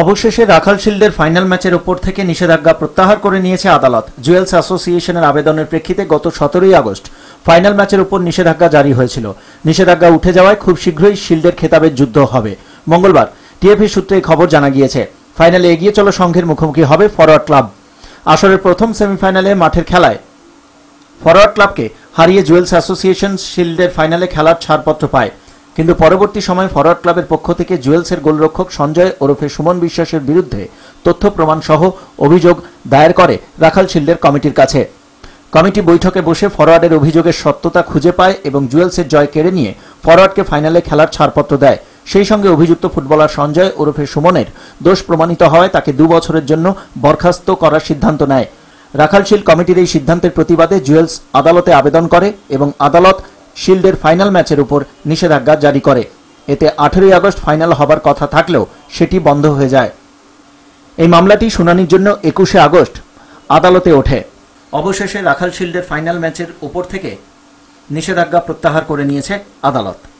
অবশেষে রাখাল শিল্ডের ফাইনাল ম্যাচের ওপর থেকে নিষেধাজ্ঞা প্রত্যাহার করে নিয়েছে আদালত জুয়েলস অ্যাসোসিয়েশনের আবেদনের প্রেক্ষিতে গত সতেরোই আগস্ট ফাইনাল ম্যাচের ওপর নিষেধাজ্ঞা জারি হয়েছিল নিষেধাজ্ঞা উঠে যাওয়ায় খুব শীঘ্রই শিল্ডের খেতাবের যুদ্ধ হবে মঙ্গলবার টিএফি সূত্রে খবর জানা গিয়েছে ফাইনালে এগিয়ে চলো সংঘের মুখোমুখি হবে ফরওয়ার্ড ক্লাব আসরের প্রথম সেমিফাইনালে মাঠের খেলায় ফরওয়ার্ড ক্লাবকে হারিয়ে জুয়েলস অ্যাসোসিয়েশন শিল্ডের ফাইনালে খেলার ছাড়পত্র পায় কিন্তু পরবর্তী সময় ফরওয়ার্ড ক্লাবের পক্ষ থেকে জুয়েলসের গোলরক্ষক সঞ্জয় ওরফে সুমন বিশ্বাসের বিরুদ্ধে তথ্য প্রমাণ সহ অভিযোগ দায়ের করে রাখাল শিল্ডের কমিটির কাছে কমিটি বৈঠকে বসে ফরওয়ার্ডের অভিযোগের সত্যতা খুঁজে পায় এবং জুয়েলসের জয় কেড়ে নিয়ে ফরওয়ার্ডকে ফাইনালে খেলার ছাড়পত্র দেয় সেই সঙ্গে অভিযুক্ত ফুটবলার সঞ্জয় ওরফে সুমনের দোষ প্রমাণিত হয় তাকে দু বছরের জন্য বরখাস্ত করার সিদ্ধান্ত নেয় রাখালশীল কমিটির এই সিদ্ধান্তের প্রতিবাদে জুয়েলস আদালতে আবেদন করে এবং আদালত শিল্ডের ফাইনাল ম্যাচের উপর নিষেধাজ্ঞা জারি করে এতে আঠেরোই আগস্ট ফাইনাল হবার কথা থাকলেও সেটি বন্ধ হয়ে যায় এই মামলাটি শুনানির জন্য একুশে আগস্ট আদালতে ওঠে অবশেষে রাখাল শিল্ডের ফাইনাল ম্যাচের উপর থেকে নিষেধাজ্ঞা প্রত্যাহার করে নিয়েছে আদালত